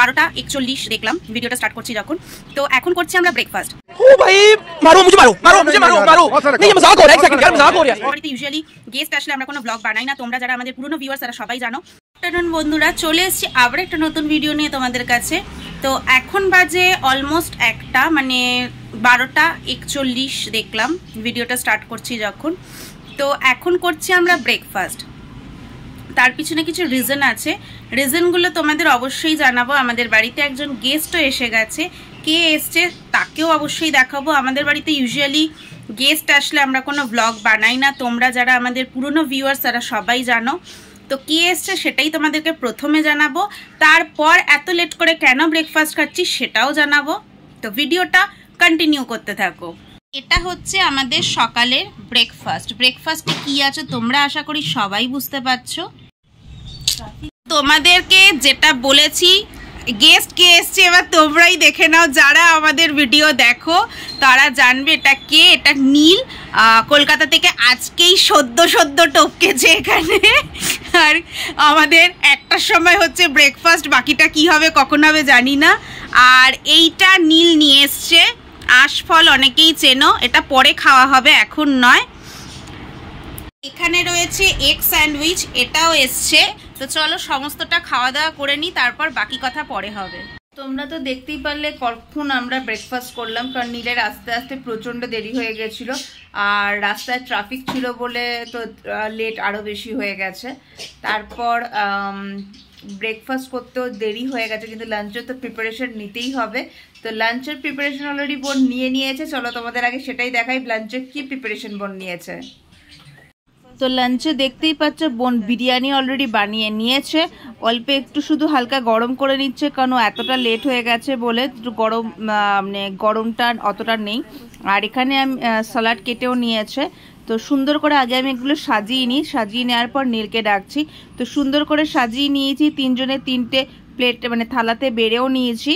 বারোটা একচল্লিশ দেখলাম ভিডিওটা স্টার্ট করছি যখন তো এখন করছি আমরা ব্রেকফাস্ট গেস্ট আসলে আমরা কোনো ব্লগ বানাই না তোমরা যারা আমাদের তারা সবাই জানো বন্ধুরা চলে এসেছি আবার একটা নতুন ভিডিও নিয়ে তোমাদের কাছে তো এখন বাজে অলমোস্ট একটা মানে বারোটা একচল্লিশ দেখলাম ভিডিওটা স্টার্ট করছি যখন তো এখন করছি আমরা ব্রেকফাস্ট তার পিছনে কিছু রিজন আছে রিজনগুলো তোমাদের অবশ্যই জানাবো আমাদের বাড়িতে একজন গেস্টও এসে গেছে কে এসছে তাকেও অবশ্যই দেখাবো আমাদের বাড়িতে ইউজুয়ালি গেস্ট আসলে আমরা কোনো ব্লগ বানাই না তোমরা যারা আমাদের পুরনো ভিউয়ার্স তারা সবাই জানো তো কি এসছে সেটাই তোমাদেরকে প্রথমে জানাবো তারপর এত লেট করে কেন ব্রেকফাস্ট খাচ্ছি সেটাও জানাবো তো ভিডিওটা কন্টিনিউ করতে থাকো এটা হচ্ছে আমাদের সকালের ব্রেকফাস্ট ব্রেকফাস্টে কি আছে তোমরা আশা করি সবাই বুঝতে পারছো তোমাদেরকে যেটা বলেছি গেস্ট কে এসছে এবার তোমরাই দেখে নাও যারা আমাদের ভিডিও দেখো তারা জানবে এটা কে এটা নীল কলকাতা থেকে আজকেই সদ্য সদ্য টপকেছে এখানে আর আমাদের একটার সময় হচ্ছে ব্রেকফাস্ট বাকিটা কি হবে কখন হবে জানি না আর এইটা নীল নিয়ে এসছে আশফল অনেকেই চেনো এটা পরে খাওয়া হবে এখন নয় এখানে রয়েছে এগ স্যান্ডউইচ এটাও এসছে তো চলো সমস্তটা খাওয়া দাওয়া করে নিই তারপর বাকি কথা পরে হবে তোমরা তো দেখতেই পারলে কখন আমরা ব্রেকফাস্ট করলাম কারণ নীলের আস্তে আস্তে প্রচণ্ড দেরি হয়ে গেছিলো আর রাস্তায় ট্রাফিক ছিল বলে তো লেট আরও বেশি হয়ে গেছে তারপর ব্রেকফাস্ট করতেও দেরি হয়ে গেছে কিন্তু লাঞ্চের তো প্রিপারেশন নিতেই হবে তো লাঞ্চের প্রিপারেশন অলরেডি বোন নিয়ে নিয়েছে চলো তোমাদের আগে সেটাই দেখাই লাঞ্চের কী প্রিপারেশন বোন নিয়েছে তো লাঞ্চে দেখতেই পাচ্ছ বোন বিরিয়ানি অলরেডি বানিয়ে নিয়েছে অল্প একটু শুধু হালকা গরম করে নিচ্ছে কারণ এতটা লেট হয়ে গেছে বলে গরম মানে গরমটা অতটা নেই আর এখানে আমি স্যালাড কেটেও নিয়েছে তো সুন্দর করে আগে আমি এগুলো সাজিয়ে নিই সাজিয়ে নেওয়ার পর নীলকে ডাকছি তো সুন্দর করে সাজিয়ে নিয়েছি তিনজনে তিনটে প্লেট মানে থালাতে বেড়েও নিয়েছি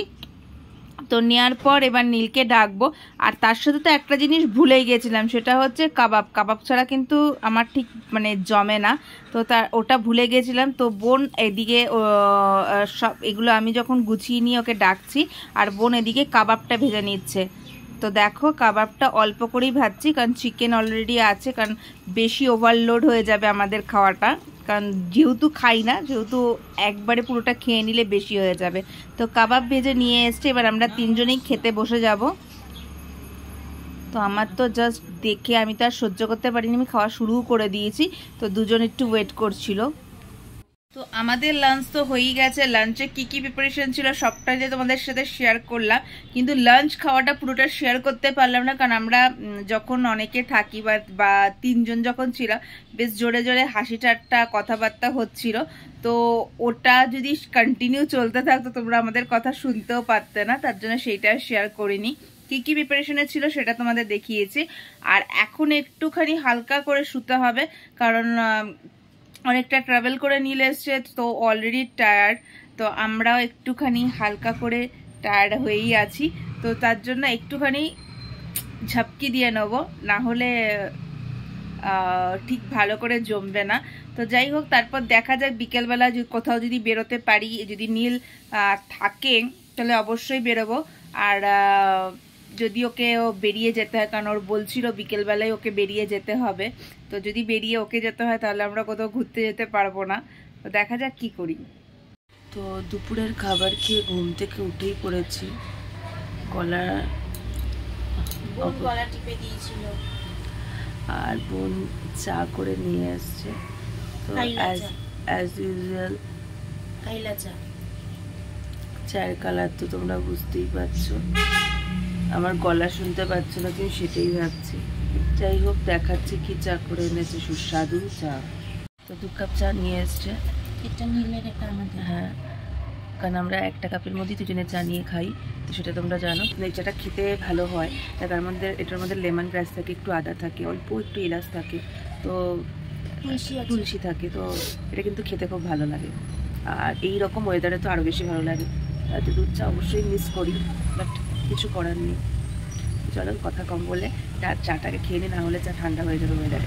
তো নেওয়ার পর এবার নীলকে ডাকবো আর তার সাথে তো একটা জিনিস ভুলেই গেছিলাম সেটা হচ্ছে কাবাব কাবাব ছাড়া কিন্তু আমার ঠিক মানে জমে না তো তার ওটা ভুলে গেছিলাম তো বোন এদিকে সব এগুলো আমি যখন গুছিয়ে নিয়ে ওকে ডাকছি আর বোন এদিকে কাবাবটা ভেজে নিচ্ছে তো দেখো কাবাবটা অল্প করেই ভাজছি কারণ চিকেন অলরেডি আছে কারণ বেশি ওভারলোড হয়ে যাবে আমাদের খাওয়াটা কারণ যেহেতু খাই না যেহেতু একবারে পুরোটা খেয়ে নিলে বেশি হয়ে যাবে তো কাবাব ভেজে নিয়ে এসছে এবার আমরা তিনজনেই খেতে বসে যাব তো আমার তো জাস্ট দেখে আমি তো আর সহ্য করতে পারিনি আমি খাওয়া শুরুও করে দিয়েছি তো দুজন একটু ওয়েট করছিল তো আমাদের লাঞ্চ তো হয়েই গেছে লাঞ্চে কি কি প্রিপারেশন ছিল সবটাই যে তোমাদের সাথে শেয়ার করলাম কিন্তু লাঞ্চ খাওয়াটা পুরোটা শেয়ার করতে পারলাম না কারণ আমরা যখন অনেকে থাকি বা বা তিনজন যখন ছিল বেশ জোরে জোরে হাসি ঠাট্টা কথাবার্তা হচ্ছিল তো ওটা যদি কন্টিনিউ চলতে থাকতো তোমরা আমাদের কথা শুনতেও পারতে না তার জন্য সেইটা শেয়ার করিনি কি কি প্রিপারেশনে ছিল সেটা তোমাদের দেখিয়েছি আর এখন একটুখানি হালকা করে শুতে হবে কারণ অনেকটা ট্রাভেল করে নিলে এসছে তো অলরেডি টায়ার্ড তো আমরাও একটুখানি হালকা করে টায়ার্ড হয়েই আছি তো তার জন্য একটুখানি ঝাপকি দিয়ে নেব না হলে ঠিক ভালো করে জমবে না তো যাই হোক তারপর দেখা যাক বিকেলবেলা কোথাও যদি বেরোতে পারি যদি নীল থাকে তাহলে অবশ্যই বেরোবো আর যদি ওকে বেরিয়ে যেতে হয় কারণ ওর বলছিল বিকেলবেলায় ওকে বেরিয়ে যেতে হবে তো যদি বেরিয়ে ওকে যেতে হয় তাহলে আমরা কোথাও ঘুরতে যেতে পারবো না তো দেখা যাক কি করি তো দুপুরের খাবার খেয়ে ঘুম থেকে উঠেই পড়েছি কলা গলা টিপে দিয়েছিল আর বোন চা করে নিয়ে এসছে তো চায়ের কালার তো তোমরা বুঝতেই পারছো আমার গলা শুনতে পাচ্ছ না তুমি সেটাই ভাবছি যাই হোক দেখাচ্ছি কি চা করে এনেছে সুস্বাদু চা তো দু কাপ চা নিয়ে এসছে এটা নীলের এটা আমাদের হ্যাঁ কারণ আমরা একটা কাপের মধ্যেই দুজনে চা নিয়ে খাই তো সেটা তোমরা জানো এই চাটা খেতে ভালো হয় তার মধ্যে এটার মধ্যে লেমন গ্রাস থাকে একটু আদা থাকে অল্প একটু এলাচ থাকে তো তুলসী থাকে তো এটা কিন্তু খেতে খুব ভালো লাগে আর এই রকম ওয়েদারে তো আরও বেশি ভালো লাগে দুধ চা অবশ্যই মিস করি বাট কিছু করার নেই চলো কথা কম বলে চাটাকে খেয়ে নি না হলে চা ঠান্ডা হয়ে যাবে ওয়েদারে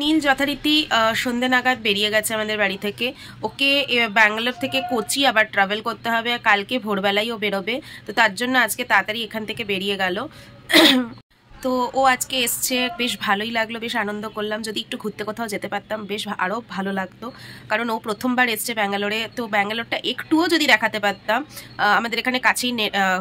নীল যথারীতি সন্ধে নাগাদ বেরিয়ে গেছে আমাদের বাড়ি থেকে ওকে ব্যাঙ্গালোর থেকে কোচি আবার ট্রাভেল করতে হবে কালকে ভোরবেলাই ও বেরোবে তো তার জন্য আজকে তাড়াতাড়ি এখান থেকে বেরিয়ে গেল তো ও আজকে এসছে বেশ ভালোই লাগলো বেশ আনন্দ করলাম যদি একটু ঘুরতে কোথাও যেতে পারতাম বেশ আরও ভালো লাগতো কারণ ও প্রথমবার এসছে ব্যাঙ্গালোরে তো ব্যাঙ্গালোরটা একটুও যদি দেখাতে পারতাম আমাদের এখানে কাছেই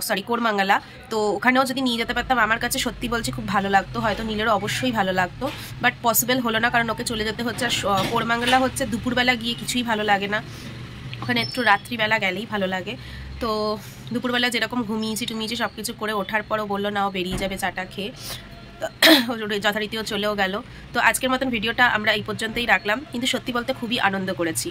সরি কোরমাঙ্গালা তো ওখানেও যদি নিয়ে যেতে পারতাম আমার কাছে সত্যি বলছি খুব ভালো লাগতো হয়তো নীলেরও অবশ্যই ভালো লাগতো বাট পসিবল হলো না কারণ ওকে চলে যেতে হচ্ছে আর কোরমাঙ্গালা হচ্ছে দুপুরবেলা গিয়ে কিছুই ভালো লাগে না ওখানে একটু রাত্রিবেলা গেলেই ভালো লাগে তো দুপুরবেলা যেরকম ঘুমিয়েছি টুমিয়েছি সব কিছু করে ওঠার পরও বললো না ও বেরিয়ে যাবে চাটা খেয়ে যথারীতিও চলেও গেল তো আজকের মতন ভিডিওটা আমরা এই পর্যন্তই রাখলাম কিন্তু সত্যি বলতে খুবই আনন্দ করেছি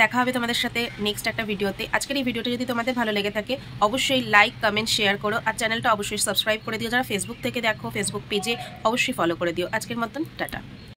দেখা হবে তোমাদের সাথে নেক্সট একটা ভিডিওতে আজকের এই ভিডিওটা যদি তোমাদের ভালো লেগে থাকে অবশ্যই লাইক কমেন্ট শেয়ার করো আর চ্যানেলটা অবশ্যই সাবস্ক্রাইব করে দিও যারা ফেসবুক থেকে দেখো ফেসবুক পেজে অবশ্যই ফলো করে দিও আজকের মতন টাটা